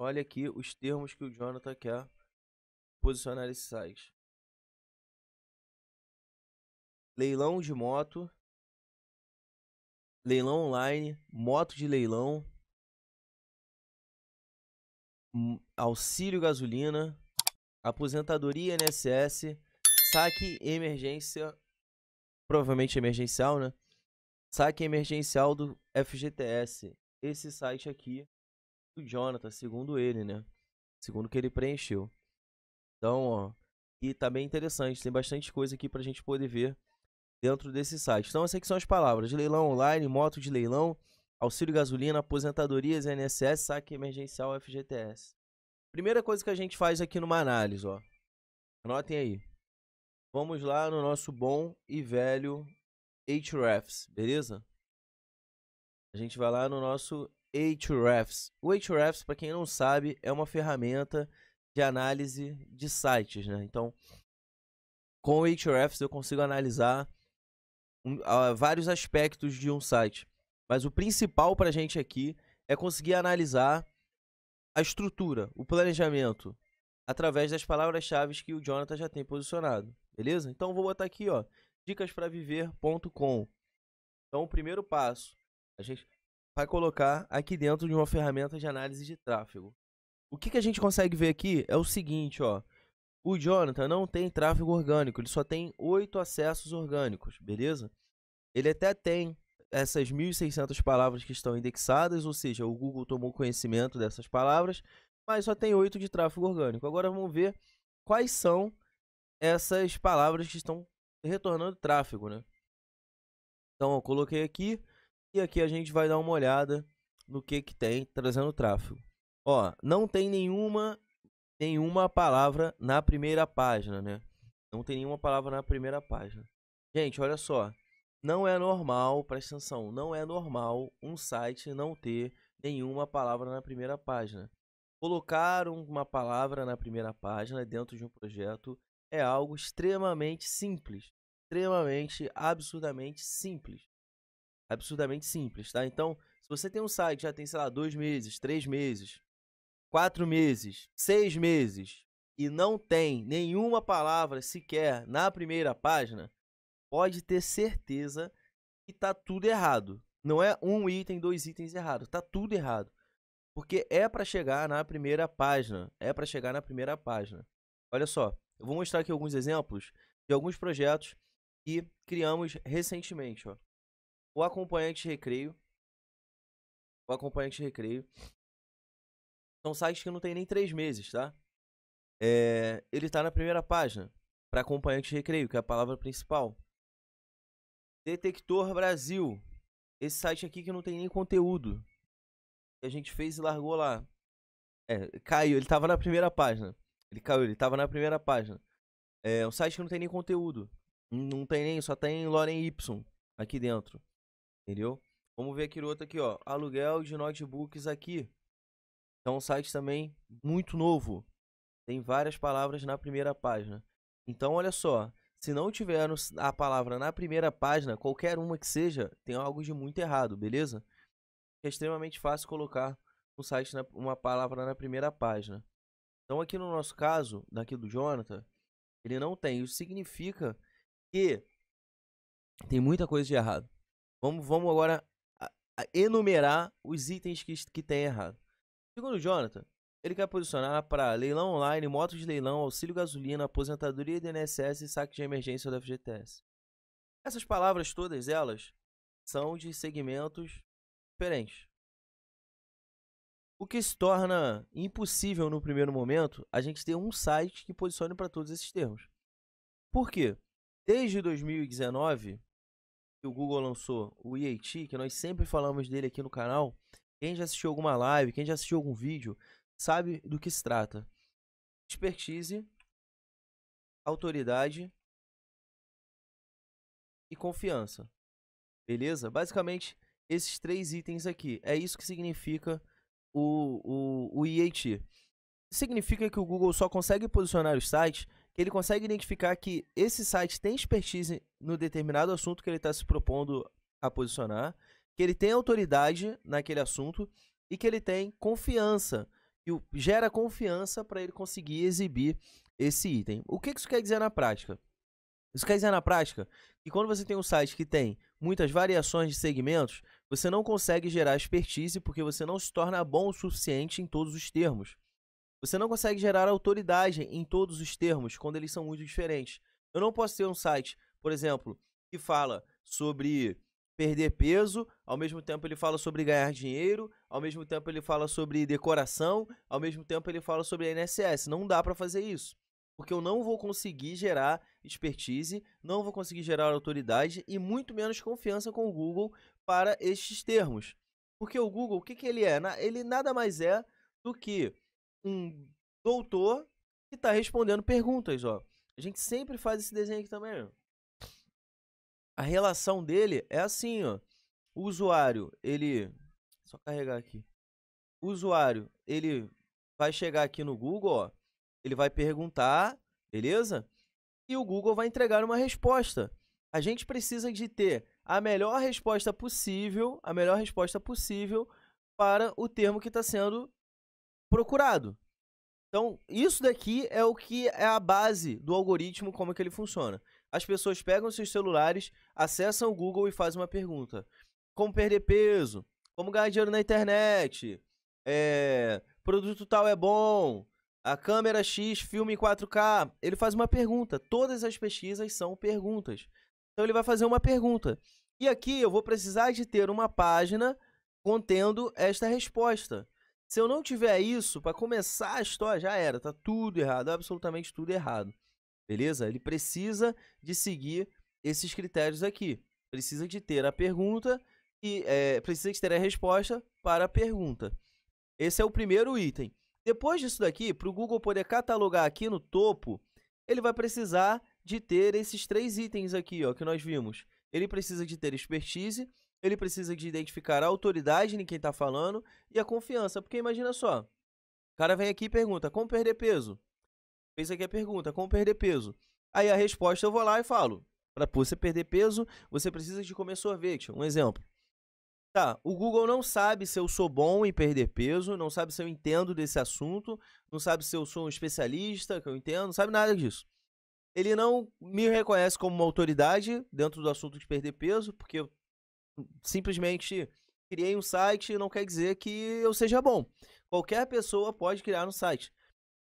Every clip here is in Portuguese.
Olha aqui os termos que o Jonathan quer posicionar esse site. Leilão de moto. Leilão online. Moto de leilão. Hum, auxílio gasolina. Aposentadoria NSS, Saque emergência. Provavelmente emergencial, né? Saque emergencial do FGTS. Esse site aqui do Jonathan, segundo ele, né? Segundo que ele preencheu. Então, ó. E tá bem interessante, tem bastante coisa aqui pra gente poder ver dentro desse site. Então, essas aqui são as palavras: leilão online, moto de leilão, auxílio gasolina, aposentadorias, INSS, saque emergencial, FGTS. Primeira coisa que a gente faz aqui numa análise, ó. Anotem aí. Vamos lá no nosso bom e velho HREFs, beleza? A gente vai lá no nosso Ahrefs. O Ahrefs, para quem não sabe, é uma ferramenta de análise de sites, né? Então, com o Ahrefs eu consigo analisar vários aspectos de um site. Mas o principal para a gente aqui é conseguir analisar a estrutura, o planejamento, através das palavras-chave que o Jonathan já tem posicionado. Beleza? Então vou botar aqui, ó, dicaspraviver.com. Então o primeiro passo, a gente vai colocar aqui dentro de uma ferramenta de análise de tráfego. O que, que a gente consegue ver aqui é o seguinte, ó. O Jonathan não tem tráfego orgânico, ele só tem oito acessos orgânicos, beleza? Ele até tem essas 1.600 palavras que estão indexadas, ou seja, o Google tomou conhecimento dessas palavras, mas só tem oito de tráfego orgânico. Agora vamos ver quais são essas palavras que estão retornando tráfego, né? Então, eu coloquei aqui e aqui a gente vai dar uma olhada no que que tem trazendo tráfego. Ó, não tem nenhuma nenhuma palavra na primeira página, né? Não tem nenhuma palavra na primeira página. Gente, olha só. Não é normal, presta atenção, não é normal um site não ter nenhuma palavra na primeira página. Colocar uma palavra na primeira página dentro de um projeto é algo extremamente simples. Extremamente, absurdamente simples absurdamente simples, tá? Então, se você tem um site já tem, sei lá, dois meses, três meses, quatro meses, seis meses e não tem nenhuma palavra sequer na primeira página, pode ter certeza que tá tudo errado. Não é um item, dois itens errado, tá tudo errado. Porque é para chegar na primeira página, é para chegar na primeira página. Olha só, eu vou mostrar aqui alguns exemplos de alguns projetos que criamos recentemente, ó o acompanhante recreio. O acompanhante recreio. São sites que não tem nem três meses, tá? É, ele tá na primeira página. Para acompanhante recreio, que é a palavra principal. Detector Brasil. Esse site aqui que não tem nem conteúdo. Que a gente fez e largou lá. É, caiu, ele tava na primeira página. Ele caiu, ele tava na primeira página. É um site que não tem nem conteúdo. Não tem nem, só tem Loren Y aqui dentro. Entendeu? Vamos ver aqui no outro aqui, ó. Aluguel de notebooks aqui. É um site também muito novo. Tem várias palavras na primeira página. Então, olha só. Se não tiver a palavra na primeira página, qualquer uma que seja, tem algo de muito errado, beleza? É extremamente fácil colocar um site uma palavra na primeira página. Então, aqui no nosso caso, daqui do Jonathan, ele não tem. Isso significa que tem muita coisa de errado. Vamos, vamos agora enumerar os itens que, que tem errado. Segundo o Jonathan, ele quer posicionar para leilão online, motos de leilão, auxílio gasolina, aposentadoria do INSS e saque de emergência do FGTS. Essas palavras todas elas são de segmentos diferentes. O que se torna impossível no primeiro momento a gente ter um site que posicione para todos esses termos. Por quê? Desde 2019, que o Google lançou, o EAT, que nós sempre falamos dele aqui no canal, quem já assistiu alguma live, quem já assistiu algum vídeo, sabe do que se trata. Expertise, autoridade e confiança. Beleza? Basicamente, esses três itens aqui. É isso que significa o, o, o EAT. Significa que o Google só consegue posicionar os sites ele consegue identificar que esse site tem expertise no determinado assunto que ele está se propondo a posicionar, que ele tem autoridade naquele assunto e que ele tem confiança, que gera confiança para ele conseguir exibir esse item. O que isso quer dizer na prática? Isso quer dizer na prática que quando você tem um site que tem muitas variações de segmentos, você não consegue gerar expertise porque você não se torna bom o suficiente em todos os termos. Você não consegue gerar autoridade em todos os termos quando eles são muito diferentes. Eu não posso ter um site, por exemplo, que fala sobre perder peso, ao mesmo tempo ele fala sobre ganhar dinheiro, ao mesmo tempo ele fala sobre decoração, ao mesmo tempo ele fala sobre INSS. Não dá para fazer isso. Porque eu não vou conseguir gerar expertise, não vou conseguir gerar autoridade e muito menos confiança com o Google para estes termos. Porque o Google, o que, que ele é? Ele nada mais é do que um doutor que tá respondendo perguntas, ó. A gente sempre faz esse desenho aqui também, A relação dele é assim, ó. O usuário, ele... Só carregar aqui. O usuário, ele vai chegar aqui no Google, ó. Ele vai perguntar, beleza? E o Google vai entregar uma resposta. A gente precisa de ter a melhor resposta possível, a melhor resposta possível para o termo que está sendo procurado. Então, isso daqui é o que é a base do algoritmo, como é que ele funciona. As pessoas pegam seus celulares, acessam o Google e fazem uma pergunta. Como perder peso? Como ganhar dinheiro na internet? É, produto tal é bom? A câmera X, filme 4K? Ele faz uma pergunta. Todas as pesquisas são perguntas. Então ele vai fazer uma pergunta. E aqui eu vou precisar de ter uma página contendo esta resposta. Se eu não tiver isso, para começar a história, já era. Tá tudo errado, absolutamente tudo errado. Beleza? Ele precisa de seguir esses critérios aqui. Precisa de ter a pergunta e é, precisa de ter a resposta para a pergunta. Esse é o primeiro item. Depois disso daqui, para o Google poder catalogar aqui no topo, ele vai precisar de ter esses três itens aqui ó, que nós vimos. Ele precisa de ter expertise, ele precisa de identificar a autoridade em quem está falando e a confiança. Porque imagina só, o cara vem aqui e pergunta, como perder peso? Fez aqui a pergunta, como perder peso? Aí a resposta eu vou lá e falo, para você perder peso, você precisa de comer sorvete, um exemplo. Tá, o Google não sabe se eu sou bom em perder peso, não sabe se eu entendo desse assunto, não sabe se eu sou um especialista, que eu entendo, não sabe nada disso ele não me reconhece como uma autoridade dentro do assunto de perder peso, porque eu simplesmente criei um site, não quer dizer que eu seja bom. Qualquer pessoa pode criar um site.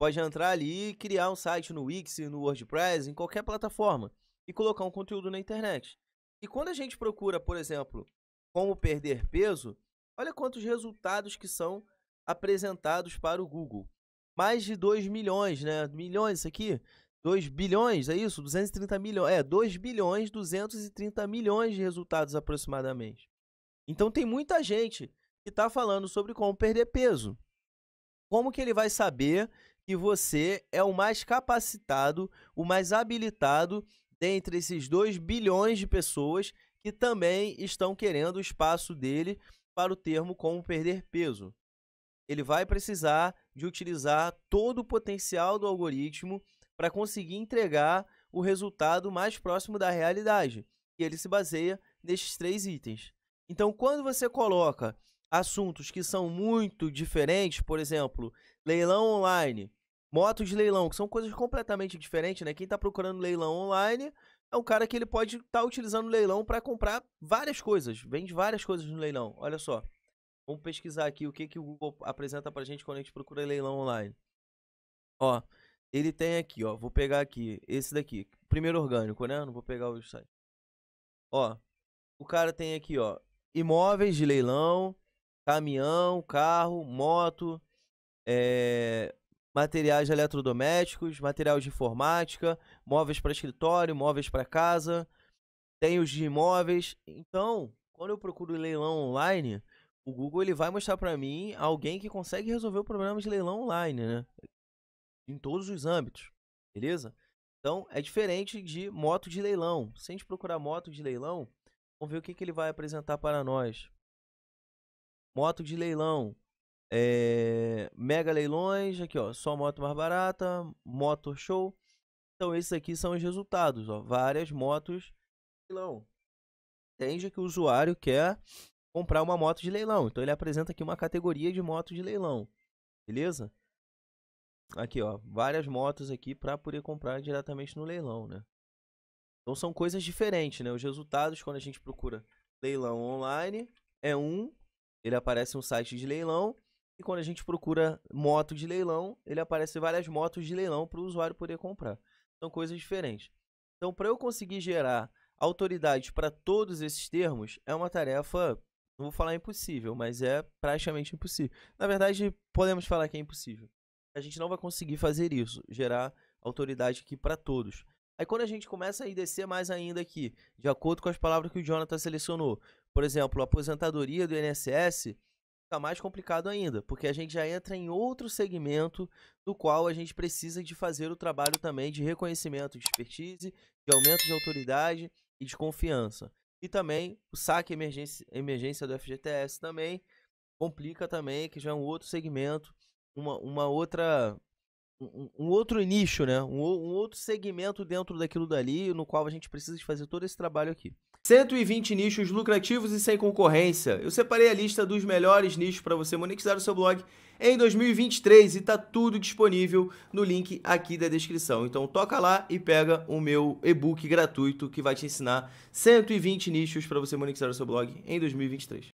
Pode entrar ali e criar um site no Wix, no WordPress, em qualquer plataforma e colocar um conteúdo na internet. E quando a gente procura, por exemplo, como perder peso, olha quantos resultados que são apresentados para o Google. Mais de 2 milhões, né? Milhões isso aqui 2 bilhões, é isso? 230 milhões. É, 2 bilhões, 230 milhões de resultados aproximadamente. Então tem muita gente que está falando sobre como perder peso. Como que ele vai saber que você é o mais capacitado, o mais habilitado dentre esses 2 bilhões de pessoas que também estão querendo o espaço dele para o termo como perder peso? Ele vai precisar de utilizar todo o potencial do algoritmo para conseguir entregar o resultado mais próximo da realidade. E ele se baseia nesses três itens. Então, quando você coloca assuntos que são muito diferentes, por exemplo, leilão online, motos de leilão, que são coisas completamente diferentes, né? Quem está procurando leilão online é um cara que ele pode estar tá utilizando leilão para comprar várias coisas, vende várias coisas no leilão. Olha só. Vamos pesquisar aqui o que, que o Google apresenta para gente quando a gente procura leilão online. Ó, ele tem aqui, ó. Vou pegar aqui, esse daqui. Primeiro orgânico, né? Não vou pegar o site. Ó, o cara tem aqui, ó. Imóveis de leilão, caminhão, carro, moto, é, materiais eletrodomésticos, material de informática, móveis para escritório, móveis para casa, tem os de imóveis. Então, quando eu procuro leilão online, o Google ele vai mostrar para mim alguém que consegue resolver o problema de leilão online, né? em todos os âmbitos, beleza? Então, é diferente de moto de leilão. Se a gente procurar moto de leilão, vamos ver o que, que ele vai apresentar para nós. Moto de leilão, é... mega leilões, aqui ó, só moto mais barata, moto show. Então, esses aqui são os resultados, ó, várias motos de leilão. Entende que o usuário quer comprar uma moto de leilão. Então, ele apresenta aqui uma categoria de moto de leilão, beleza? Aqui, ó, várias motos aqui para poder comprar diretamente no leilão, né? Então são coisas diferentes, né? Os resultados quando a gente procura leilão online é um, ele aparece um site de leilão, e quando a gente procura moto de leilão, ele aparece várias motos de leilão para o usuário poder comprar. São coisas diferentes. Então, para eu conseguir gerar autoridade para todos esses termos, é uma tarefa não vou falar impossível, mas é praticamente impossível. Na verdade, podemos falar que é impossível a gente não vai conseguir fazer isso, gerar autoridade aqui para todos. Aí quando a gente começa a descer mais ainda aqui, de acordo com as palavras que o Jonathan selecionou, por exemplo, a aposentadoria do INSS, fica tá mais complicado ainda, porque a gente já entra em outro segmento do qual a gente precisa de fazer o trabalho também de reconhecimento de expertise, de aumento de autoridade e de confiança. E também o saque emergência, emergência do FGTS também complica também, que já é um outro segmento uma, uma outra. Um, um outro nicho, né? Um, um, outro segmento dentro daquilo dali, no qual a gente precisa de fazer todo esse trabalho aqui. 120 nichos lucrativos e sem concorrência. Eu separei a lista dos melhores nichos para você monetizar o seu blog em 2023 e tá tudo disponível no link aqui da descrição. Então toca lá e pega o meu e-book gratuito que vai te ensinar 120 nichos para você monetizar o seu blog em 2023.